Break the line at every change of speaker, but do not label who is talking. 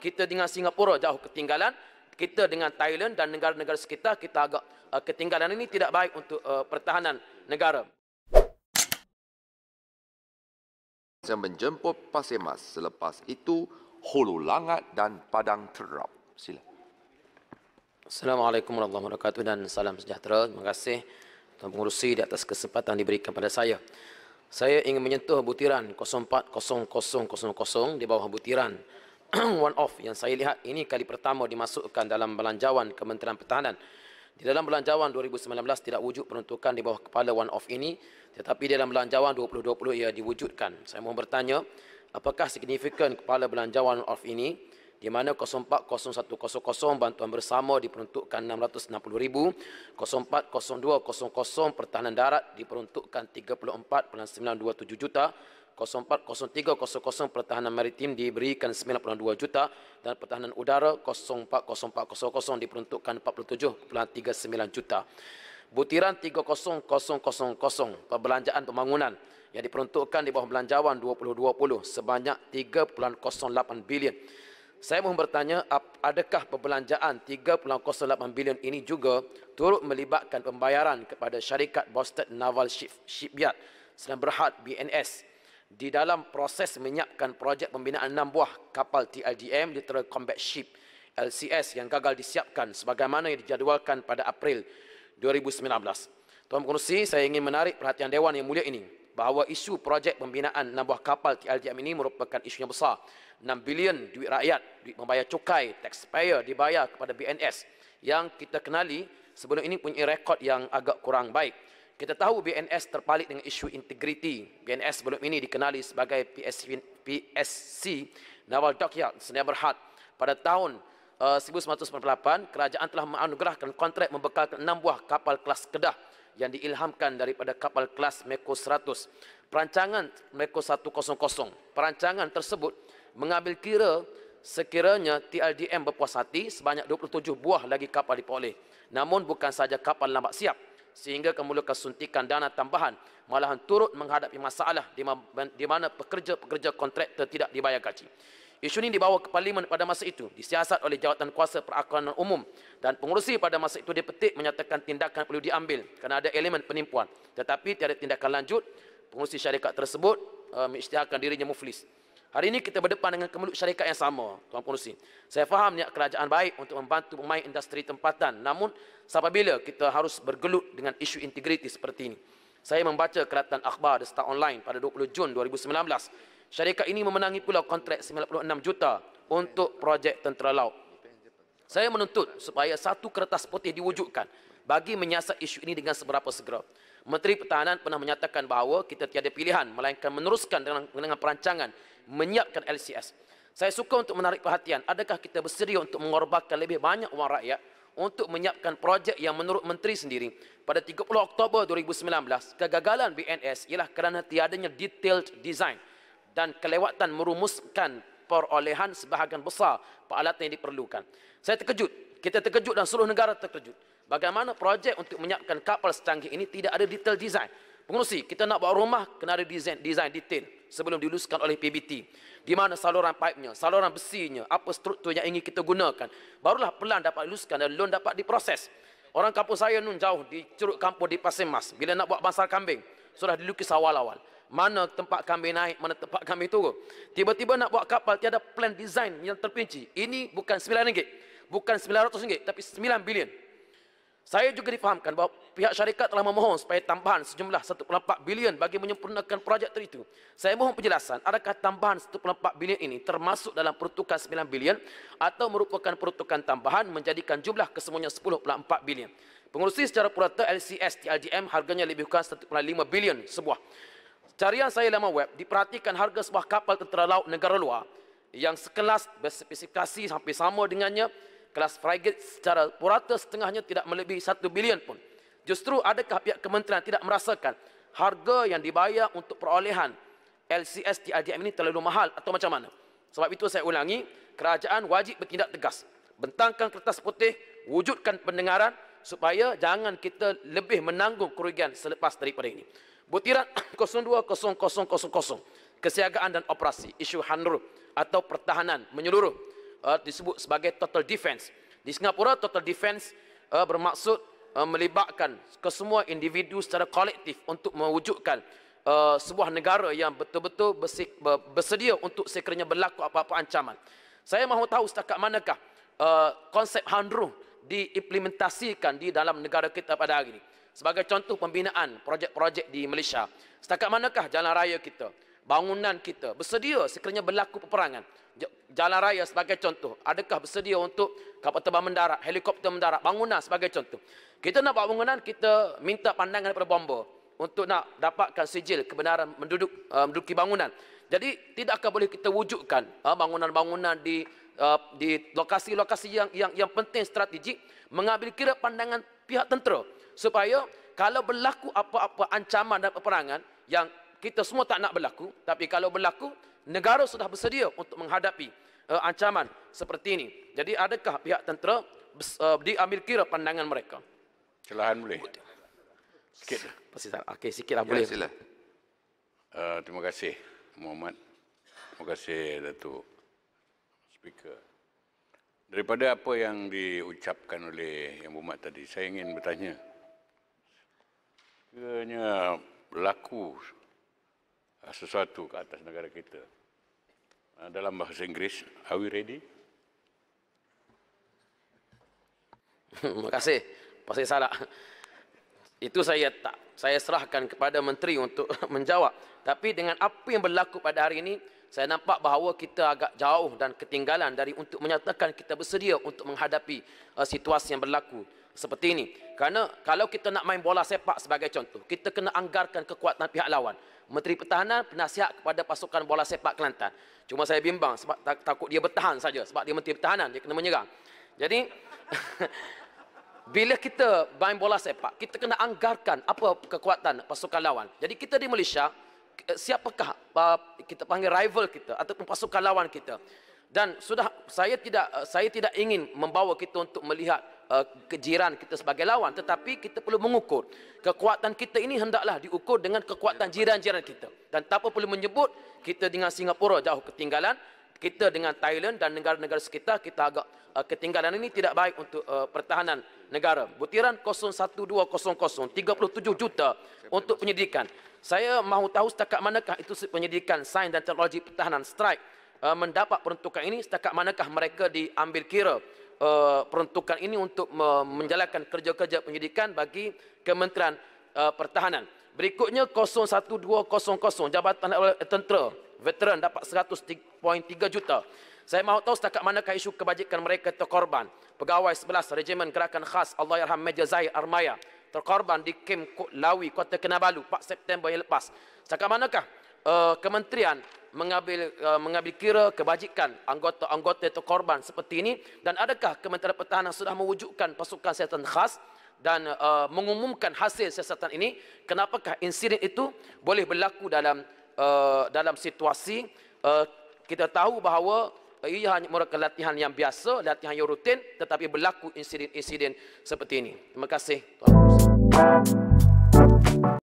kita dengan Singapura jauh ketinggalan kita dengan Thailand dan negara-negara sekitar kita agak uh, ketinggalan ini tidak baik untuk uh, pertahanan negara saya menjemput pasir mas selepas itu hulu langat dan padang terap sila Assalamualaikum warahmatullahi wabarakatuh dan salam sejahtera terima kasih Tuan Pengurusi di atas kesempatan diberikan pada saya saya ingin menyentuh butiran 040000 di bawah butiran one off yang saya lihat ini kali pertama dimasukkan dalam belanjawan Kementerian Pertahanan. Di dalam belanjawan 2019 tidak wujud peruntukan di bawah kepala one off ini tetapi dalam belanjawan 2020 ia diwujudkan. Saya mohon bertanya apakah signifikan kepala belanjawan one off ini di mana 040100 bantuan bersama diperuntukkan 660,000, 040200 pertahanan darat diperuntukkan 34.927 juta, 04.03.00 Pertahanan Maritim diberikan 92 juta dan Pertahanan Udara 04.04.00 diperuntukkan 47.39 juta. Butiran 30.000 perbelanjaan pembangunan yang diperuntukkan di bawah belanjawan 2020 sebanyak 3.08 bilion. Saya mohon bertanya, adakah perbelanjaan 3.08 bilion ini juga turut melibatkan pembayaran kepada syarikat Boston Naval Shipyard sedang berhad BNS di dalam proses menyiapkan projek pembinaan enam buah kapal TLDM Littoral Combat Ship LCS yang gagal disiapkan sebagaimana yang dijadualkan pada April 2019. Tuan Pengurusi, saya ingin menarik perhatian Dewan yang mulia ini bahawa isu projek pembinaan enam buah kapal TLDM ini merupakan isu yang besar. 6 bilion duit rakyat, duit membayar cukai, taxpayer dibayar kepada BNS yang kita kenali sebelum ini punya rekod yang agak kurang baik. Kita tahu BNS terpalit dengan isu integriti. BNS sebelum ini dikenali sebagai PSC, PSC Naval Dockyard Senia Berhad. Pada tahun eh, uh, 1998, kerajaan telah menganugerahkan kontrak membekalkan enam buah kapal kelas Kedah yang diilhamkan daripada kapal kelas Meko 100. Perancangan Meko 100. Perancangan tersebut mengambil kira sekiranya TLDM berpuas hati sebanyak 27 buah lagi kapal diperoleh. Namun bukan sahaja kapal lambat siap, sehingga kamu lakukan suntikan dana tambahan malahan turut menghadapi masalah di mana pekerja-pekerja kontraktor tidak dibayar gaji. Isu ini dibawa ke parlimen pada masa itu disiasat oleh jawatan kuasa perakuan umum dan pengurusi pada masa itu dipetik menyatakan tindakan perlu diambil kerana ada elemen penipuan tetapi tiada tindakan lanjut pengurusi syarikat tersebut uh, mengisytiharkan dirinya muflis. Hari ini kita berdepan dengan kemelut syarikat yang sama, Tuan Pengurusi. Saya faham niat kerajaan baik untuk membantu pemain industri tempatan. Namun, sampai bila kita harus bergelut dengan isu integriti seperti ini? Saya membaca keratan akhbar The Star Online pada 20 Jun 2019. Syarikat ini memenangi pula kontrak 96 juta untuk projek tentera laut. Saya menuntut supaya satu kertas putih diwujudkan bagi menyiasat isu ini dengan seberapa segera. Menteri Pertahanan pernah menyatakan bahawa kita tiada pilihan melainkan meneruskan dengan, dengan perancangan menyiapkan LCS. Saya suka untuk menarik perhatian, adakah kita bersedia untuk mengorbankan lebih banyak wang rakyat untuk menyiapkan projek yang menurut menteri sendiri pada 30 Oktober 2019, kegagalan BNS ialah kerana tiadanya detailed design dan kelewatan merumuskan perolehan sebahagian besar peralatan yang diperlukan. Saya terkejut, kita terkejut dan seluruh negara terkejut. Bagaimana projek untuk menyiapkan kapal secanggih ini tidak ada detail design. Pengurusi, kita nak buat rumah kena ada design, design detail sebelum diluluskan oleh PBT. Di mana saluran pipenya, saluran besinya, apa struktur yang ingin kita gunakan. Barulah pelan dapat diluluskan dan loan dapat diproses. Orang kampung saya nun jauh di curug kampung di Pasir Mas. Bila nak buat basar kambing, sudah dilukis awal-awal. Mana tempat kambing naik, mana tempat kambing turun. Tiba-tiba nak buat kapal, tiada plan design yang terpinci. Ini bukan RM9, bukan RM900, tapi RM9 bilion. Saya juga difahamkan bahawa pihak syarikat telah memohon supaya tambahan sejumlah 1.4 bilion bagi menyempurnakan projek itu. Saya mohon penjelasan, adakah tambahan 1.4 bilion ini termasuk dalam peruntukan 9 bilion atau merupakan peruntukan tambahan menjadikan jumlah kesemuanya 10.4 bilion. Pengurusi secara purata LCS TLGM harganya lebih kurang 1.5 bilion sebuah. Carian saya lama web, diperhatikan harga sebuah kapal tentera laut negara luar yang sekelas berspesifikasi hampir sama dengannya kelas frigate secara purata setengahnya tidak melebihi satu bilion pun. Justru adakah pihak kementerian tidak merasakan harga yang dibayar untuk perolehan LCS TRDM ini terlalu mahal atau macam mana? Sebab itu saya ulangi, kerajaan wajib bertindak tegas. Bentangkan kertas putih, wujudkan pendengaran supaya jangan kita lebih menanggung kerugian selepas daripada ini. Butiran 020000, kesiagaan dan operasi, isu HANRU atau pertahanan menyeluruh uh, disebut sebagai total defense. Di Singapura total defense uh, bermaksud uh, melibatkan kesemua individu secara kolektif untuk mewujudkan uh, sebuah negara yang betul-betul bersedia untuk sekiranya berlaku apa-apa ancaman. Saya mahu tahu setakat manakah uh, konsep Hanru diimplementasikan di dalam negara kita pada hari ini. Sebagai contoh pembinaan projek-projek di Malaysia. Setakat manakah jalan raya kita? bangunan kita bersedia sekiranya berlaku peperangan jalan raya sebagai contoh adakah bersedia untuk kapal terbang mendarat helikopter mendarat bangunan sebagai contoh kita nak buat bangunan kita minta pandangan daripada bomba untuk nak dapatkan sijil kebenaran menduduk uh, menduduki bangunan jadi tidak akan boleh kita wujudkan uh, bangunan-bangunan di uh, di lokasi-lokasi yang yang yang penting strategik mengambil kira pandangan pihak tentera supaya kalau berlaku apa-apa ancaman dan peperangan yang kita semua tak nak berlaku tapi kalau berlaku negara sudah bersedia untuk menghadapi uh, ancaman seperti ini jadi adakah pihak tentera uh, diambil kira pandangan mereka celahan boleh sikit pasti tak okey sikitlah ya, boleh uh, terima kasih Muhammad terima kasih Datuk speaker daripada apa yang diucapkan oleh yang Muhammad tadi saya ingin bertanya Sekiranya berlaku Ah, sesuatu ke atas negara kita. Ah, dalam bahasa Inggeris, are we ready? Terima kasih. Pasti salah. Itu saya tak. Saya serahkan kepada menteri untuk menjawab. Tapi dengan apa yang berlaku pada hari ini, saya nampak bahawa kita agak jauh dan ketinggalan dari untuk menyatakan kita bersedia untuk menghadapi ah, situasi yang berlaku seperti ini. karena kalau kita nak main bola sepak sebagai contoh, kita kena anggarkan kekuatan pihak lawan. Menteri Pertahanan penasihat kepada pasukan bola sepak Kelantan. Cuma saya bimbang sebab tak, takut dia bertahan saja sebab dia Menteri Pertahanan dia kena menyerang. Jadi bila kita main bola sepak, kita kena anggarkan apa kekuatan pasukan lawan. Jadi kita di Malaysia siapakah kita panggil rival kita ataupun pasukan lawan kita. Dan sudah saya tidak saya tidak ingin membawa kita untuk melihat Eh, kejiran kita sebagai lawan tetapi kita perlu mengukur kekuatan kita ini hendaklah diukur dengan kekuatan jiran-jiran kita dan tak apa perlu menyebut kita dengan Singapura jauh ketinggalan kita dengan Thailand dan negara-negara sekitar kita agak uh, ketinggalan ini tidak baik untuk uh, pertahanan negara butiran 01200 37 juta untuk penyidikan saya mahu tahu setakat manakah itu penyidikan sains dan teknologi pertahanan strike mendapat peruntukan ini setakat manakah mereka diambil kira Eh, peruntukan ini untuk menjalankan kerja-kerja penyidikan bagi Kementerian eh, Pertahanan. Berikutnya 01200 Jabatan Tentera Veteran dapat 103.3 juta. Saya mahu tahu setakat manakah isu kebajikan mereka terkorban. Pegawai 11 Regimen Gerakan Khas Allahyarham Major Zahir Armaya terkorban di Kem Kut Lawi, Kota Kinabalu 4 September yang lepas. Setakat manakah uh, kementerian mengambil uh, mengambil kira kebajikan anggota-anggota itu korban seperti ini dan adakah Kementerian Pertahanan sudah mewujudkan pasukan siasatan khas dan uh, mengumumkan hasil siasatan ini kenapakah insiden itu boleh berlaku dalam uh, dalam situasi uh, kita tahu bahawa uh, ia hanya merupakan latihan yang biasa latihan yang rutin tetapi berlaku insiden-insiden seperti ini terima kasih tuan-tuan